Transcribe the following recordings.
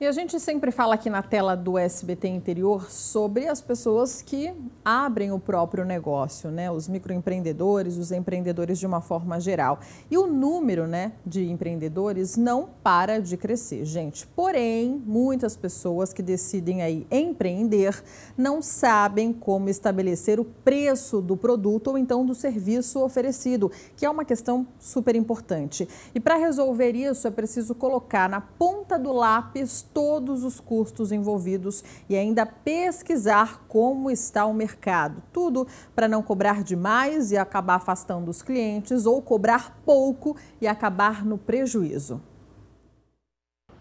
E a gente sempre fala aqui na tela do SBT Interior sobre as pessoas que abrem o próprio negócio, né? Os microempreendedores, os empreendedores de uma forma geral. E o número, né, de empreendedores não para de crescer, gente. Porém, muitas pessoas que decidem aí empreender não sabem como estabelecer o preço do produto ou então do serviço oferecido, que é uma questão super importante. E para resolver isso é preciso colocar na ponta do lápis todos os custos envolvidos e ainda pesquisar como está o mercado. Tudo para não cobrar demais e acabar afastando os clientes ou cobrar pouco e acabar no prejuízo.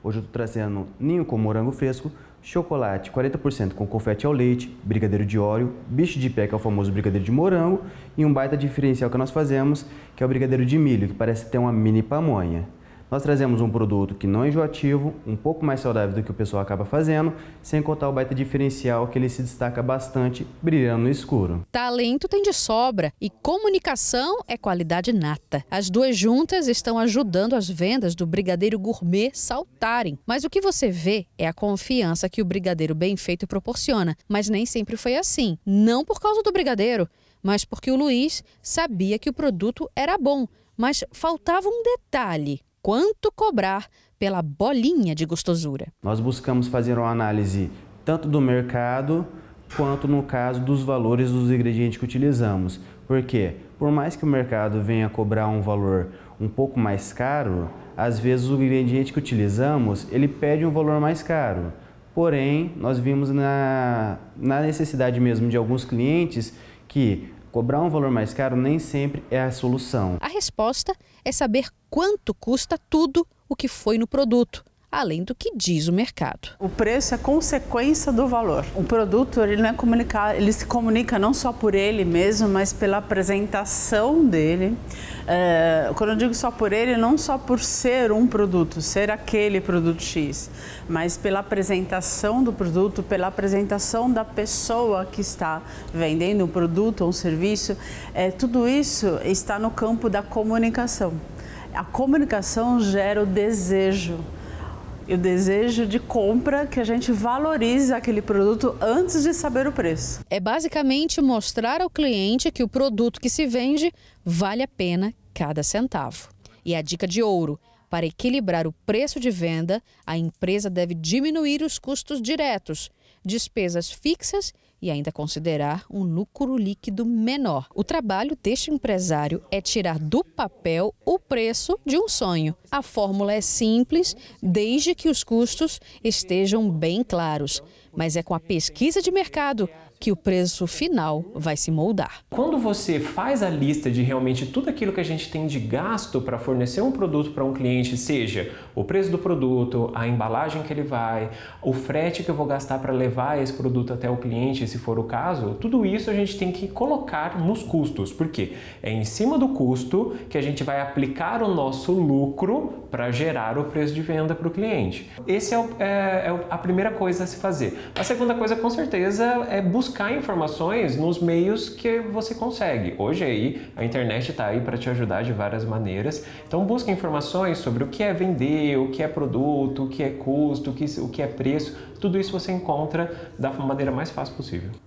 Hoje eu estou trazendo ninho com morango fresco, chocolate 40% com confete ao leite, brigadeiro de óleo, bicho de pé, que é o famoso brigadeiro de morango, e um baita diferencial que nós fazemos, que é o brigadeiro de milho, que parece ter uma mini pamonha. Nós trazemos um produto que não é enjoativo, um pouco mais saudável do que o pessoal acaba fazendo, sem contar o baita diferencial que ele se destaca bastante brilhando no escuro. Talento tem de sobra e comunicação é qualidade nata. As duas juntas estão ajudando as vendas do brigadeiro gourmet saltarem. Mas o que você vê é a confiança que o brigadeiro bem feito proporciona, mas nem sempre foi assim. Não por causa do brigadeiro, mas porque o Luiz sabia que o produto era bom, mas faltava um detalhe quanto cobrar pela bolinha de gostosura. Nós buscamos fazer uma análise tanto do mercado quanto no caso dos valores dos ingredientes que utilizamos. Porque por mais que o mercado venha cobrar um valor um pouco mais caro, às vezes o ingrediente que utilizamos, ele pede um valor mais caro. Porém, nós vimos na, na necessidade mesmo de alguns clientes que Cobrar um valor mais caro nem sempre é a solução. A resposta é saber quanto custa tudo o que foi no produto além do que diz o mercado. O preço é consequência do valor. O produto ele não é comunicado, ele se comunica não só por ele mesmo, mas pela apresentação dele. É, quando eu digo só por ele, não só por ser um produto, ser aquele produto X, mas pela apresentação do produto, pela apresentação da pessoa que está vendendo um produto ou um serviço, é, tudo isso está no campo da comunicação. A comunicação gera o desejo e o desejo de compra que a gente valorize aquele produto antes de saber o preço. É basicamente mostrar ao cliente que o produto que se vende vale a pena cada centavo. E a dica de ouro: para equilibrar o preço de venda, a empresa deve diminuir os custos diretos, despesas fixas e ainda considerar um lucro líquido menor. O trabalho deste empresário é tirar do papel o preço de um sonho. A fórmula é simples, desde que os custos estejam bem claros. Mas é com a pesquisa de mercado que o preço final vai se moldar. Quando você faz a lista de realmente tudo aquilo que a gente tem de gasto para fornecer um produto para um cliente, seja o preço do produto, a embalagem que ele vai, o frete que eu vou gastar para levar esse produto até o cliente, se for o caso, tudo isso a gente tem que colocar nos custos, porque é em cima do custo que a gente vai aplicar o nosso lucro para gerar o preço de venda para o cliente. Esse é, o, é, é, a primeira coisa a se fazer. A segunda coisa, com certeza, é buscar informações nos meios que você consegue. Hoje aí a internet está aí para te ajudar de várias maneiras. Então busca informações sobre o que é vender, o que é produto, o que é custo, o que, o que é preço. Tudo isso você encontra da maneira mais fácil possível.